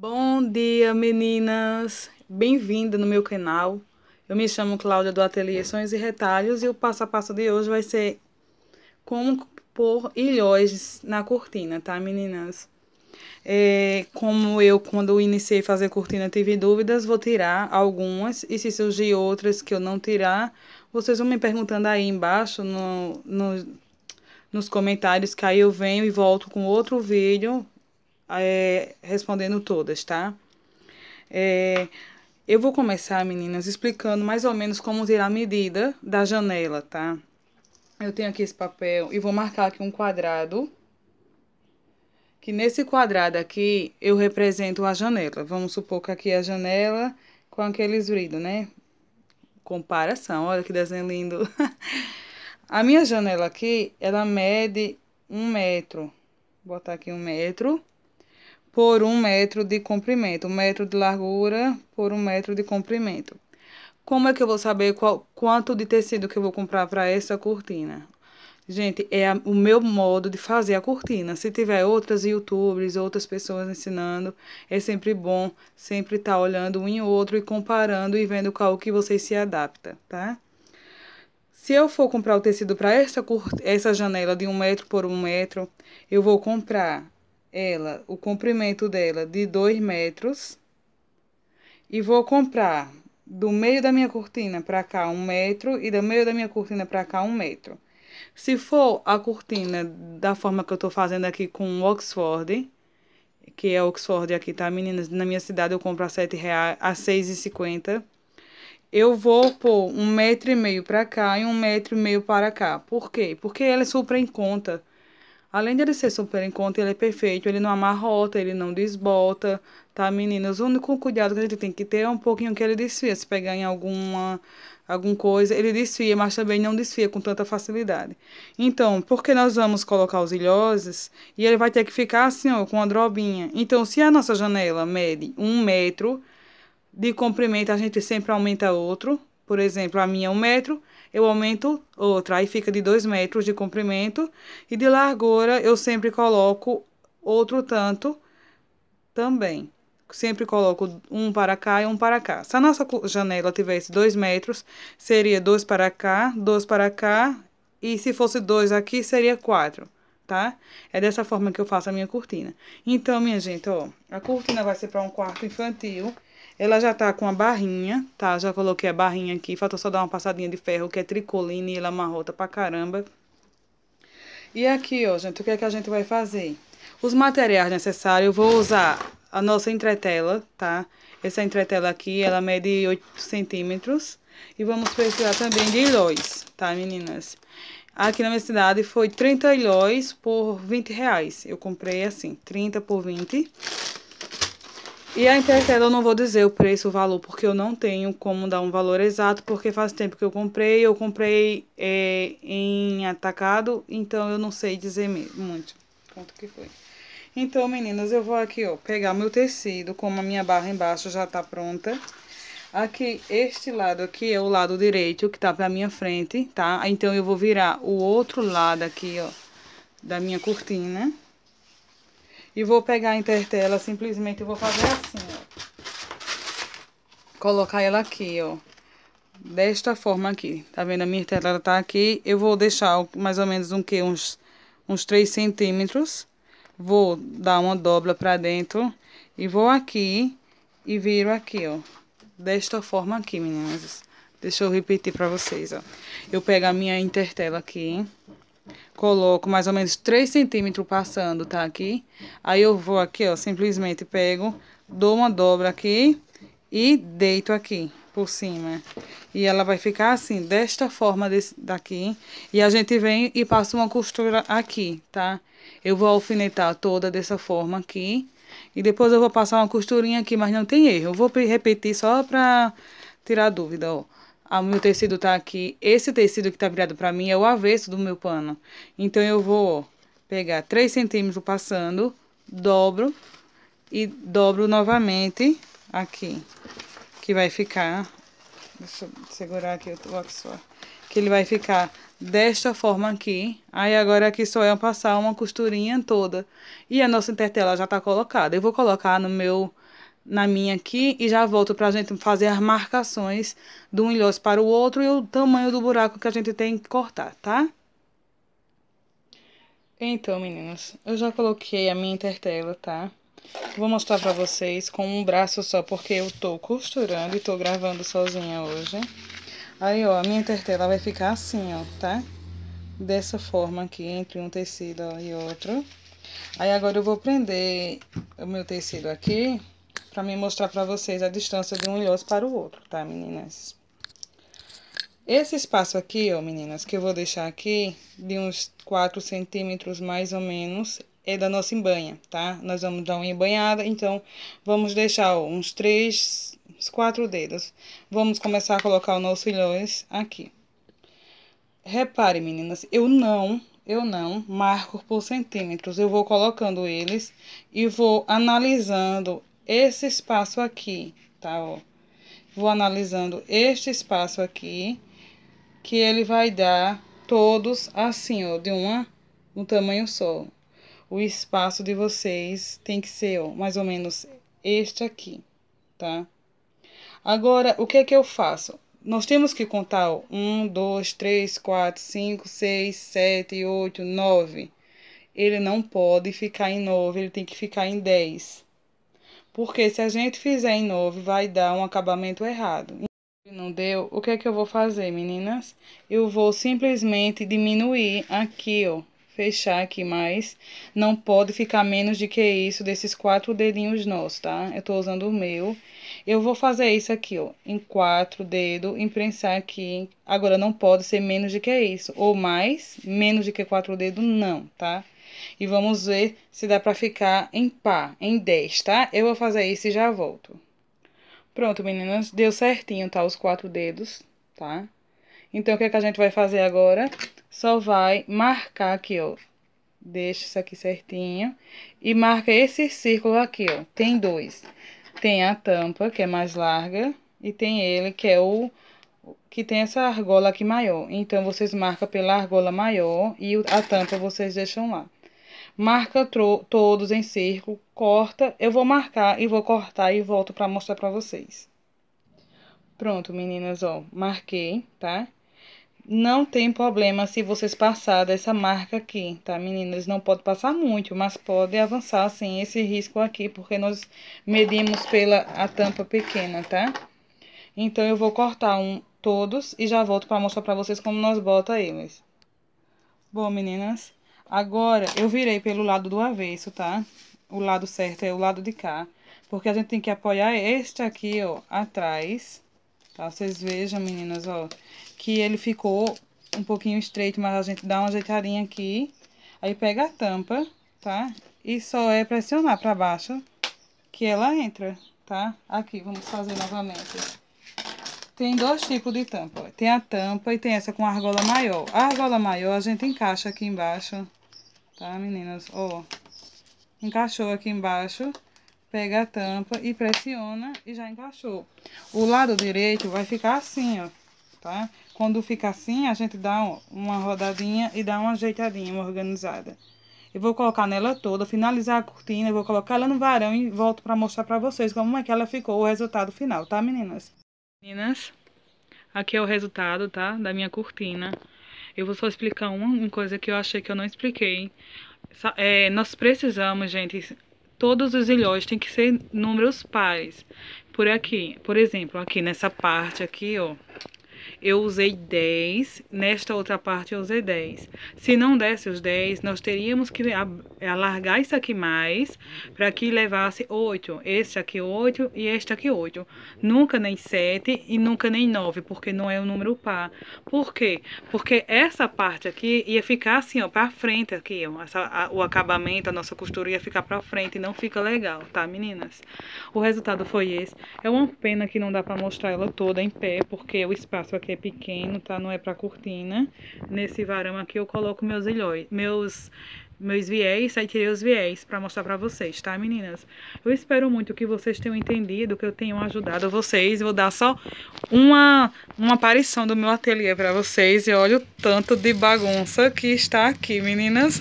Bom dia, meninas! Bem-vinda no meu canal. Eu me chamo Cláudia do Ateliê Sonhos e Retalhos e o passo a passo de hoje vai ser como pôr ilhóis na cortina, tá, meninas? É, como eu, quando iniciei fazer cortina, tive dúvidas, vou tirar algumas e se surgir outras que eu não tirar, vocês vão me perguntando aí embaixo no, no, nos comentários que aí eu venho e volto com outro vídeo é, respondendo todas, tá? É, eu vou começar, meninas, explicando mais ou menos como tirar a medida da janela, tá? Eu tenho aqui esse papel e vou marcar aqui um quadrado. Que nesse quadrado aqui eu represento a janela. Vamos supor que aqui é a janela com aqueles ruídos, né? Comparação, olha que desenho lindo. a minha janela aqui, ela mede um metro. Vou botar aqui um metro por um metro de comprimento, um metro de largura por um metro de comprimento. Como é que eu vou saber qual, quanto de tecido que eu vou comprar para essa cortina? Gente, é a, o meu modo de fazer a cortina. Se tiver outras youtubers, outras pessoas ensinando, é sempre bom sempre estar tá olhando um em outro e comparando e vendo qual que você se adapta, tá? Se eu for comprar o tecido para essa, essa janela de um metro por um metro, eu vou comprar ela, o comprimento dela de 2 metros e vou comprar do meio da minha cortina para cá um metro e do meio da minha cortina para cá um metro. Se for a cortina da forma que eu estou fazendo aqui com Oxford, que é Oxford aqui, tá, meninas? Na minha cidade eu compro a R$ reais, a R$ 6,50. Eu vou pôr um metro e meio para cá e um metro e meio para cá. Por quê? Porque ela é super em conta. Além de ele ser super em conta, ele é perfeito, ele não amarrota, ele não desbota, tá, meninas? O único cuidado que a gente tem que ter é um pouquinho que ele desfia, se pegar em alguma, alguma coisa, ele desfia, mas também não desfia com tanta facilidade. Então, porque nós vamos colocar os ilhoses, e ele vai ter que ficar assim, ó, com a drobinha. Então, se a nossa janela mede um metro de comprimento, a gente sempre aumenta outro, por exemplo, a minha é um metro, eu aumento outra, aí fica de dois metros de comprimento. E de largura, eu sempre coloco outro tanto também. Sempre coloco um para cá e um para cá. Se a nossa janela tivesse dois metros, seria dois para cá, dois para cá. E se fosse dois aqui, seria quatro tá? É dessa forma que eu faço a minha cortina. Então, minha gente, ó, a cortina vai ser para um quarto infantil ela já tá com a barrinha, tá? Já coloquei a barrinha aqui, faltou só dar uma passadinha de ferro, que é tricoline e ela amarrota pra caramba. E aqui, ó, gente, o que é que a gente vai fazer? Os materiais necessários, eu vou usar a nossa entretela, tá? Essa entretela aqui, ela mede 8 centímetros. E vamos precisar também de ilóis, tá, meninas? Aqui na minha cidade foi 30 ilóis por 20 reais. Eu comprei assim, 30 por 20 e a Intertela eu não vou dizer o preço, o valor, porque eu não tenho como dar um valor exato, porque faz tempo que eu comprei, eu comprei é, em atacado, então eu não sei dizer mesmo, muito quanto que foi. Então, meninas, eu vou aqui, ó, pegar meu tecido, como a minha barra embaixo já tá pronta. Aqui, este lado aqui é o lado direito, que tá pra minha frente, tá? Então, eu vou virar o outro lado aqui, ó, da minha cortina. E vou pegar a intertela, simplesmente vou fazer assim, ó. Colocar ela aqui, ó. Desta forma aqui. Tá vendo? A minha intertela tá aqui. Eu vou deixar mais ou menos um que? Uns, uns 3 centímetros. Vou dar uma dobra pra dentro. E vou aqui e viro aqui, ó. Desta forma aqui, meninas. Deixa eu repetir pra vocês, ó. Eu pego a minha intertela aqui, coloco mais ou menos 3 centímetros passando, tá? Aqui. Aí eu vou aqui, ó, simplesmente pego, dou uma dobra aqui e deito aqui por cima. E ela vai ficar assim, desta forma desse, daqui. E a gente vem e passa uma costura aqui, tá? Eu vou alfinetar toda dessa forma aqui. E depois eu vou passar uma costurinha aqui, mas não tem erro. Eu vou repetir só pra tirar dúvida, ó. Ah, o meu tecido tá aqui, esse tecido que tá virado pra mim é o avesso do meu pano. Então, eu vou pegar 3 centímetros passando, dobro e dobro novamente aqui, que vai ficar, deixa eu segurar aqui o box só, que ele vai ficar desta forma aqui. Aí agora aqui só é passar uma costurinha toda. E a nossa intertela já tá colocada. Eu vou colocar no meu na minha aqui e já volto para a gente fazer as marcações de um ilhóce para o outro e o tamanho do buraco que a gente tem que cortar, tá? Então, meninas, eu já coloquei a minha intertela, tá? Vou mostrar pra vocês com um braço só, porque eu tô costurando e tô gravando sozinha hoje. Aí, ó, a minha intertela vai ficar assim, ó, tá? Dessa forma aqui, entre um tecido ó, e outro. Aí, agora eu vou prender o meu tecido aqui para me mostrar para vocês a distância de um ilhoso para o outro, tá, meninas? Esse espaço aqui, ó, meninas, que eu vou deixar aqui, de uns 4 centímetros mais ou menos, é da nossa embanha, tá? Nós vamos dar uma embanhada, então, vamos deixar ó, uns 3, uns 4 dedos. Vamos começar a colocar o nosso ilhós aqui. Repare, meninas, eu não, eu não marco por centímetros. Eu vou colocando eles e vou analisando esse espaço aqui, tá? Ó. Vou analisando este espaço aqui, que ele vai dar todos assim, ó, de uma, um tamanho só. O espaço de vocês tem que ser, ó, mais ou menos este aqui, tá? Agora, o que é que eu faço? Nós temos que contar ó, dois, três, quatro, cinco, seis, sete 7, oito, nove. Ele não pode ficar em nove, ele tem que ficar em dez. Porque se a gente fizer em novo, vai dar um acabamento errado. Não deu, o que é que eu vou fazer, meninas? Eu vou simplesmente diminuir aqui, ó. Fechar aqui mais. Não pode ficar menos de que isso desses quatro dedinhos nossos, tá? Eu tô usando o meu. Eu vou fazer isso aqui, ó. Em quatro dedos, imprensar aqui. Agora, não pode ser menos de que isso. Ou mais, menos de que quatro dedos, não, tá? Tá? E vamos ver se dá para ficar em pá, em 10, tá? Eu vou fazer isso e já volto. Pronto, meninas, deu certinho, tá? Os quatro dedos, tá? Então, o que, é que a gente vai fazer agora? Só vai marcar aqui, ó. Deixa isso aqui certinho. E marca esse círculo aqui, ó. Tem dois. Tem a tampa, que é mais larga. E tem ele, que é o... Que tem essa argola aqui maior. Então, vocês marcam pela argola maior. E a tampa vocês deixam lá marca todos em cerco, corta, eu vou marcar e vou cortar e volto para mostrar para vocês. Pronto, meninas, ó, marquei, tá? Não tem problema se vocês passar dessa marca aqui, tá, meninas? Não pode passar muito, mas pode avançar sem esse risco aqui, porque nós medimos pela a tampa pequena, tá? Então, eu vou cortar um todos e já volto para mostrar para vocês como nós bota eles. Bom, meninas, Agora, eu virei pelo lado do avesso, tá? O lado certo é o lado de cá. Porque a gente tem que apoiar este aqui, ó, atrás. Tá? Vocês vejam, meninas, ó. Que ele ficou um pouquinho estreito, mas a gente dá uma ajeitadinha aqui. Aí pega a tampa, tá? E só é pressionar pra baixo que ela entra, tá? Aqui, vamos fazer novamente. Tem dois tipos de tampa. Tem a tampa e tem essa com argola maior. A argola maior a gente encaixa aqui embaixo, tá, meninas? Ó, encaixou aqui embaixo, pega a tampa e pressiona e já encaixou. O lado direito vai ficar assim, ó, tá? Quando fica assim, a gente dá uma rodadinha e dá uma ajeitadinha, uma organizada. Eu vou colocar nela toda, finalizar a cortina, eu vou colocar ela no varão e volto pra mostrar pra vocês como é que ela ficou, o resultado final, tá, meninas? Meninas, aqui é o resultado, tá? Da minha cortina. Eu vou só explicar uma coisa que eu achei que eu não expliquei. É, nós precisamos, gente, todos os ilhóis têm que ser números pares. Por aqui, por exemplo, aqui nessa parte aqui, ó, eu usei 10, nesta outra parte eu usei 10. Se não desse os 10, nós teríamos que alargar isso aqui mais para que levasse 8. Este aqui 8 e este aqui 8. Nunca nem 7 e nunca nem 9, porque não é um número par. Por quê? Porque essa parte aqui ia ficar assim, ó, para frente aqui, ó. Essa, a, o acabamento, a nossa costura ia ficar para frente e não fica legal, tá, meninas? O resultado foi esse. É uma pena que não dá para mostrar ela toda em pé, porque o espaço aqui que é pequeno, tá? Não é pra cortina. Nesse varão aqui eu coloco meus ilhóis, meus meus viés, aí tirei os viés para mostrar para vocês, tá, meninas? Eu espero muito que vocês tenham entendido, que eu tenho ajudado vocês. Vou dar só uma, uma aparição do meu ateliê para vocês e olha o tanto de bagunça que está aqui, meninas.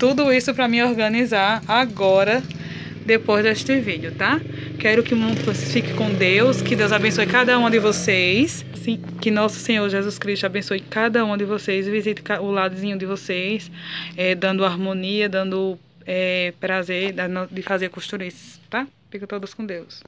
Tudo isso para me organizar agora, depois deste vídeo, tá? Quero que vocês fiquem com Deus, que Deus abençoe cada um de vocês. Sim, que nosso Senhor Jesus Cristo abençoe cada um de vocês, visite o ladozinho de vocês, é, dando harmonia, dando é, prazer de fazer costurices, tá? Fiquem todos com Deus.